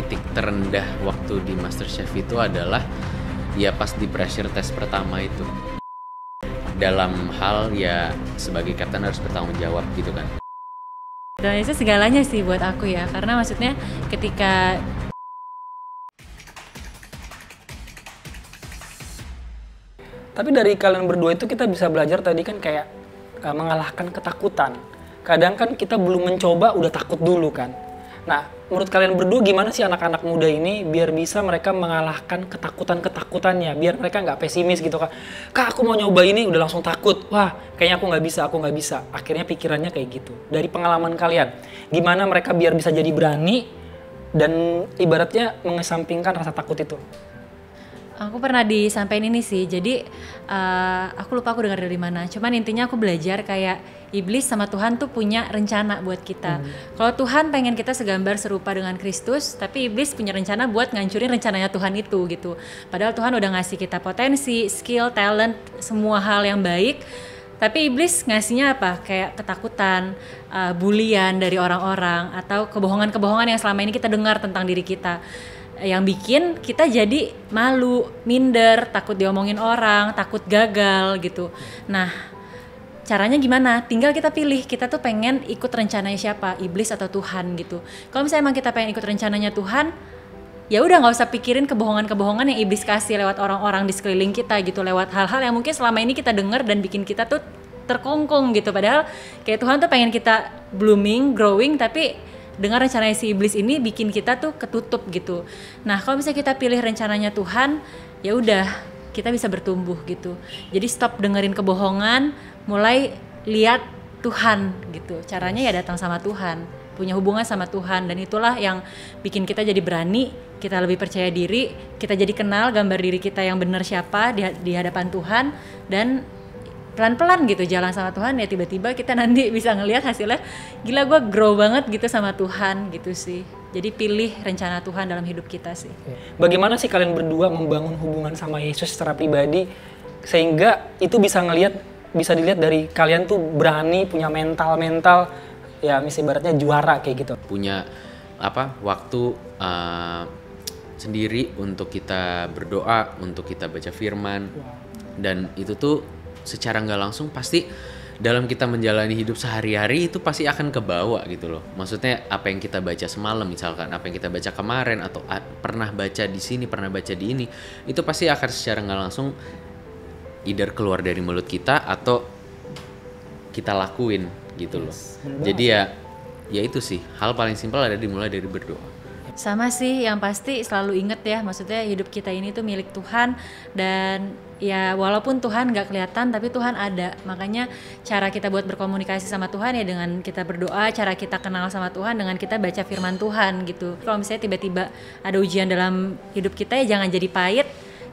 titik terendah waktu di MasterChef itu adalah ya pas di pressure test pertama itu dalam hal ya sebagai kapten harus bertanggung jawab gitu kan Indonesia segalanya sih buat aku ya karena maksudnya ketika tapi dari kalian berdua itu kita bisa belajar tadi kan kayak uh, mengalahkan ketakutan kadang kan kita belum mencoba udah takut dulu kan Nah, menurut kalian berdua gimana sih anak-anak muda ini biar bisa mereka mengalahkan ketakutan-ketakutannya, biar mereka nggak pesimis gitu kan? Kak, aku mau nyoba ini udah langsung takut. Wah, kayaknya aku nggak bisa, aku nggak bisa. Akhirnya pikirannya kayak gitu. Dari pengalaman kalian, gimana mereka biar bisa jadi berani dan ibaratnya mengesampingkan rasa takut itu? aku pernah disampaikan ini sih jadi uh, aku lupa aku dengar dari mana cuman intinya aku belajar kayak iblis sama Tuhan tuh punya rencana buat kita. Hmm. Kalau Tuhan pengen kita segambar serupa dengan Kristus, tapi iblis punya rencana buat ngancurin rencananya Tuhan itu gitu. Padahal Tuhan udah ngasih kita potensi, skill, talent, semua hal yang baik. Tapi iblis ngasihnya apa? Kayak ketakutan, uh, bulian dari orang-orang atau kebohongan-kebohongan yang selama ini kita dengar tentang diri kita yang bikin kita jadi malu, minder, takut diomongin orang, takut gagal gitu. Nah, caranya gimana tinggal kita pilih kita tuh pengen ikut rencananya siapa iblis atau Tuhan gitu kalau misalnya emang kita pengen ikut rencananya Tuhan ya udah nggak usah pikirin kebohongan-kebohongan yang iblis kasih lewat orang-orang di sekeliling kita gitu lewat hal-hal yang mungkin selama ini kita dengar dan bikin kita tuh terkongkong gitu padahal kayak Tuhan tuh pengen kita blooming growing tapi dengar rencananya si iblis ini bikin kita tuh ketutup gitu nah kalau misalnya kita pilih rencananya Tuhan ya udah kita bisa bertumbuh gitu. Jadi stop dengerin kebohongan, mulai lihat Tuhan gitu caranya ya datang sama Tuhan punya hubungan sama Tuhan dan itulah yang bikin kita jadi berani kita lebih percaya diri kita jadi kenal gambar diri kita yang benar siapa di, di hadapan Tuhan dan pelan-pelan gitu jalan sama Tuhan ya tiba-tiba kita nanti bisa ngelihat hasilnya gila gue grow banget gitu sama Tuhan gitu sih jadi pilih rencana Tuhan dalam hidup kita sih bagaimana sih kalian berdua membangun hubungan sama Yesus secara pribadi sehingga itu bisa ngelihat bisa dilihat dari kalian tuh berani punya mental-mental ya misalnya ibaratnya juara kayak gitu. Punya apa waktu uh, sendiri untuk kita berdoa, untuk kita baca firman. Dan itu tuh secara nggak langsung pasti dalam kita menjalani hidup sehari-hari itu pasti akan kebawa gitu loh. Maksudnya apa yang kita baca semalam misalkan, apa yang kita baca kemarin atau pernah baca di sini, pernah baca di ini, itu pasti akan secara nggak langsung either keluar dari mulut kita atau kita lakuin gitu loh. Yes, Jadi ya ya itu sih hal paling simpel ada dimulai dari berdoa. Sama sih yang pasti selalu inget ya maksudnya hidup kita ini tuh milik Tuhan dan ya walaupun Tuhan nggak kelihatan tapi Tuhan ada makanya cara kita buat berkomunikasi sama Tuhan ya dengan kita berdoa cara kita kenal sama Tuhan dengan kita baca firman Tuhan gitu kalau misalnya tiba-tiba ada ujian dalam hidup kita ya jangan jadi pahit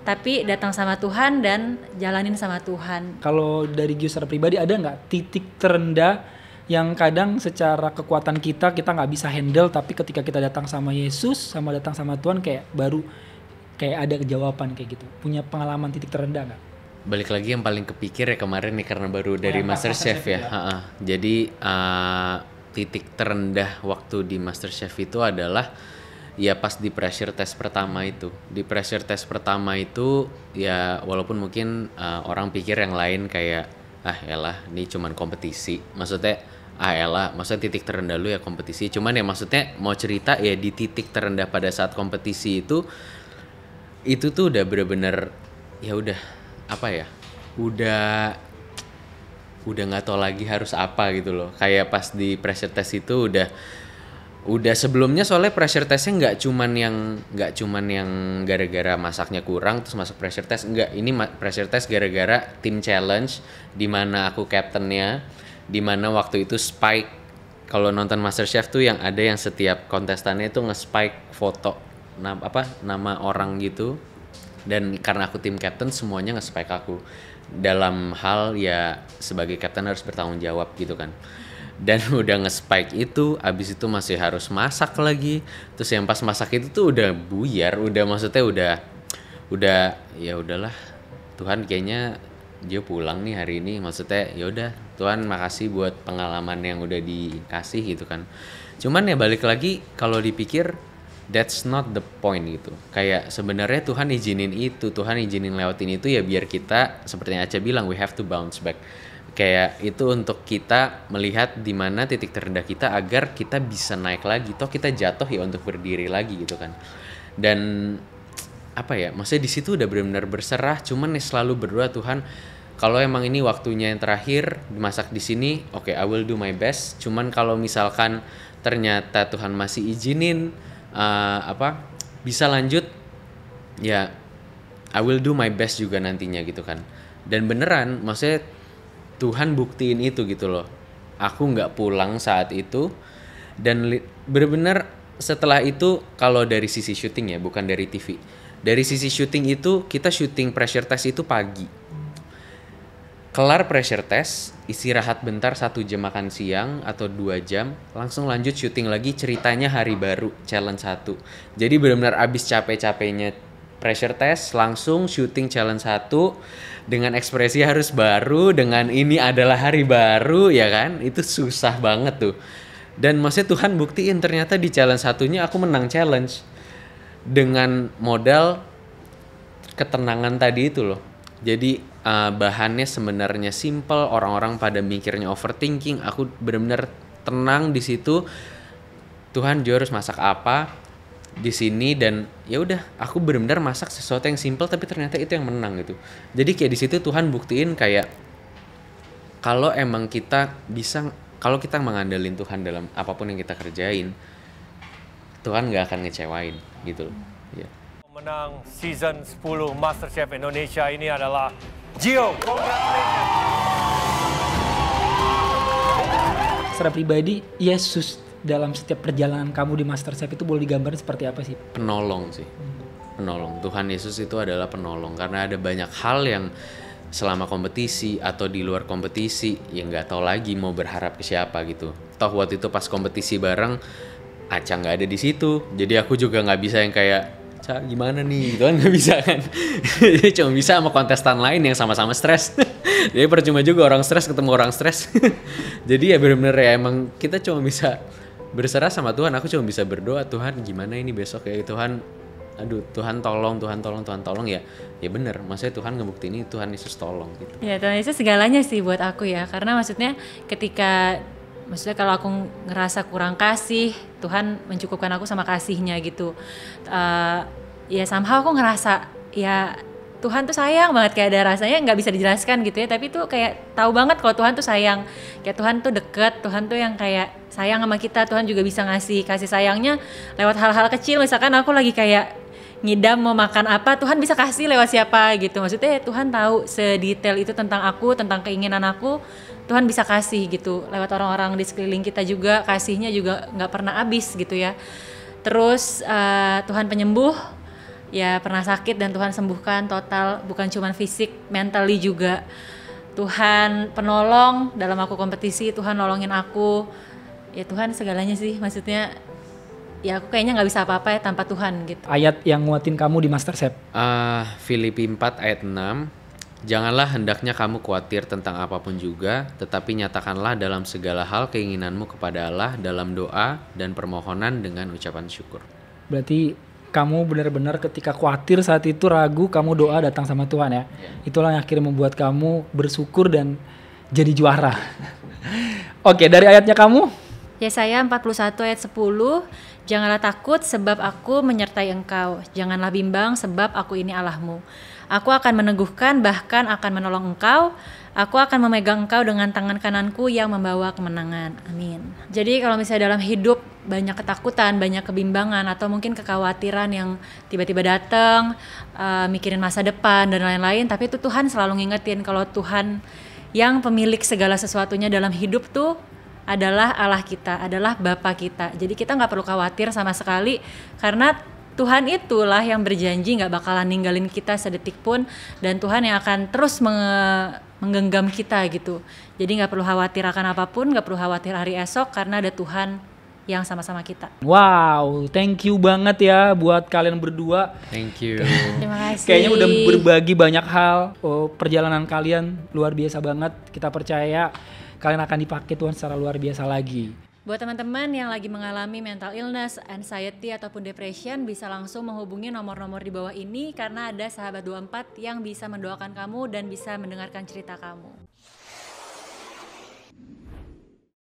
tapi datang sama Tuhan dan jalanin sama Tuhan. Kalau dari user pribadi ada nggak titik terendah yang kadang secara kekuatan kita kita nggak bisa handle tapi ketika kita datang sama Yesus sama datang sama Tuhan kayak baru kayak ada jawaban kayak gitu. Punya pengalaman titik terendah nggak? Balik lagi yang paling kepikir ya kemarin nih karena baru iya, dari ya, Master Chef ya. ya. Ha -ha. Jadi uh, titik terendah waktu di Master Chef itu adalah ya pas di pressure test pertama itu di pressure test pertama itu ya walaupun mungkin uh, orang pikir yang lain kayak ah elah ini cuman kompetisi maksudnya ah elah maksudnya titik terendah lu ya kompetisi cuman ya maksudnya mau cerita ya di titik terendah pada saat kompetisi itu itu tuh udah bener-bener ya udah apa ya udah udah nggak tau lagi harus apa gitu loh kayak pas di pressure test itu udah udah sebelumnya soalnya pressure testnya nggak cuman yang nggak cuman yang gara-gara masaknya kurang terus masuk pressure test nggak ini pressure test gara-gara tim challenge di mana aku captainnya di mana waktu itu spike kalau nonton MasterChef tuh yang ada yang setiap kontestannya itu nge-spike foto nama apa nama orang gitu dan karena aku tim captain semuanya nge-spike aku dalam hal ya sebagai captain harus bertanggung jawab gitu kan dan udah nge-spike itu abis itu masih harus masak lagi terus yang pas masak itu tuh udah buyar udah maksudnya udah udah ya udahlah Tuhan kayaknya dia pulang nih hari ini maksudnya ya udah Tuhan makasih buat pengalaman yang udah dikasih gitu kan cuman ya balik lagi kalau dipikir that's not the point gitu kayak sebenarnya Tuhan izinin itu Tuhan izinin lewatin itu ya biar kita seperti yang Aca bilang we have to bounce back kayak itu untuk kita melihat di mana titik terendah kita agar kita bisa naik lagi toh kita jatuh ya untuk berdiri lagi gitu kan dan apa ya maksudnya di situ udah benar-benar berserah cuman nih ya selalu berdoa Tuhan kalau emang ini waktunya yang terakhir dimasak di sini oke okay, I will do my best cuman kalau misalkan ternyata Tuhan masih izinin uh, apa bisa lanjut ya I will do my best juga nantinya gitu kan dan beneran maksudnya Tuhan buktiin itu gitu loh aku nggak pulang saat itu dan benar-benar setelah itu kalau dari sisi syuting ya bukan dari TV dari sisi syuting itu kita syuting pressure test itu pagi kelar pressure test istirahat bentar satu jam makan siang atau dua jam langsung lanjut syuting lagi ceritanya hari baru challenge satu jadi benar-benar abis capek-capeknya pressure test langsung shooting challenge satu dengan ekspresi harus baru dengan ini adalah hari baru ya kan itu susah banget tuh dan maksudnya Tuhan buktiin ternyata di challenge satunya aku menang challenge dengan modal ketenangan tadi itu loh jadi uh, bahannya sebenarnya simple orang-orang pada mikirnya overthinking aku benar-benar tenang di situ Tuhan juga harus masak apa di sini dan ya udah aku benar-benar masak sesuatu yang simple tapi ternyata itu yang menang gitu jadi kayak di situ Tuhan buktiin kayak kalau emang kita bisa kalau kita mengandalin Tuhan dalam apapun yang kita kerjain Tuhan nggak akan ngecewain gitu loh yeah. Iya. season 10 MasterChef Indonesia ini adalah Gio secara pribadi Yesus dalam setiap perjalanan kamu di MasterChef itu boleh digambar seperti apa sih? Penolong sih. Penolong. Tuhan Yesus itu adalah penolong karena ada banyak hal yang selama kompetisi atau di luar kompetisi yang nggak tahu lagi mau berharap ke siapa gitu. Toh waktu itu pas kompetisi bareng Aca nggak ada di situ, jadi aku juga nggak bisa yang kayak Ca gimana nih gitu kan nggak bisa kan jadi cuma bisa sama kontestan lain yang sama-sama stres jadi percuma juga orang stres ketemu orang stres jadi ya bener-bener ya emang kita cuma bisa berserah sama Tuhan aku cuma bisa berdoa Tuhan gimana ini besok ya Tuhan aduh Tuhan tolong Tuhan tolong Tuhan tolong ya ya bener maksudnya Tuhan ngebukti ini Tuhan Yesus tolong gitu ya Tuhan Yesus segalanya sih buat aku ya karena maksudnya ketika maksudnya kalau aku ngerasa kurang kasih Tuhan mencukupkan aku sama kasihnya gitu uh, ya somehow aku ngerasa ya Tuhan tuh sayang banget kayak ada rasanya nggak bisa dijelaskan gitu ya tapi tuh kayak tahu banget kalau Tuhan tuh sayang kayak Tuhan tuh deket Tuhan tuh yang kayak sayang sama kita Tuhan juga bisa ngasih kasih sayangnya lewat hal-hal kecil misalkan aku lagi kayak ngidam mau makan apa Tuhan bisa kasih lewat siapa gitu maksudnya ya, Tuhan tahu sedetail itu tentang aku tentang keinginan aku Tuhan bisa kasih gitu lewat orang-orang di sekeliling kita juga kasihnya juga nggak pernah habis gitu ya terus uh, Tuhan penyembuh ya pernah sakit dan Tuhan sembuhkan total bukan cuma fisik mentally juga Tuhan penolong dalam aku kompetisi Tuhan nolongin aku ya Tuhan segalanya sih maksudnya ya aku kayaknya nggak bisa apa-apa ya tanpa Tuhan gitu ayat yang nguatin kamu di Master Sep uh, ah, Filipi 4 ayat 6 Janganlah hendaknya kamu khawatir tentang apapun juga, tetapi nyatakanlah dalam segala hal keinginanmu kepada Allah dalam doa dan permohonan dengan ucapan syukur. Berarti kamu benar-benar ketika khawatir saat itu ragu, kamu doa datang sama Tuhan ya. Iya. Itulah yang akhirnya membuat kamu bersyukur dan jadi juara. Oke, dari ayatnya kamu? Yesaya 41 ayat 10, Janganlah takut sebab aku menyertai engkau, janganlah bimbang sebab aku ini Allahmu. Aku akan meneguhkan bahkan akan menolong engkau, Aku akan memegang engkau dengan tangan kananku yang membawa kemenangan. Amin. Jadi kalau misalnya dalam hidup banyak ketakutan, banyak kebimbangan atau mungkin kekhawatiran yang tiba-tiba datang, uh, mikirin masa depan dan lain-lain, tapi itu Tuhan selalu ngingetin kalau Tuhan yang pemilik segala sesuatunya dalam hidup tuh adalah Allah kita, adalah Bapa kita. Jadi kita nggak perlu khawatir sama sekali karena Tuhan itulah yang berjanji nggak bakalan ninggalin kita sedetik pun dan Tuhan yang akan terus menge menggenggam kita gitu. Jadi nggak perlu khawatir akan apapun, nggak perlu khawatir hari esok karena ada Tuhan yang sama-sama kita. Wow, thank you banget ya buat kalian berdua. Thank you. Terima kasih. Kayaknya udah berbagi banyak hal. Oh, perjalanan kalian luar biasa banget. Kita percaya kalian akan dipakai Tuhan secara luar biasa lagi. Buat teman-teman yang lagi mengalami mental illness, anxiety ataupun depression bisa langsung menghubungi nomor-nomor di bawah ini karena ada sahabat 24 yang bisa mendoakan kamu dan bisa mendengarkan cerita kamu.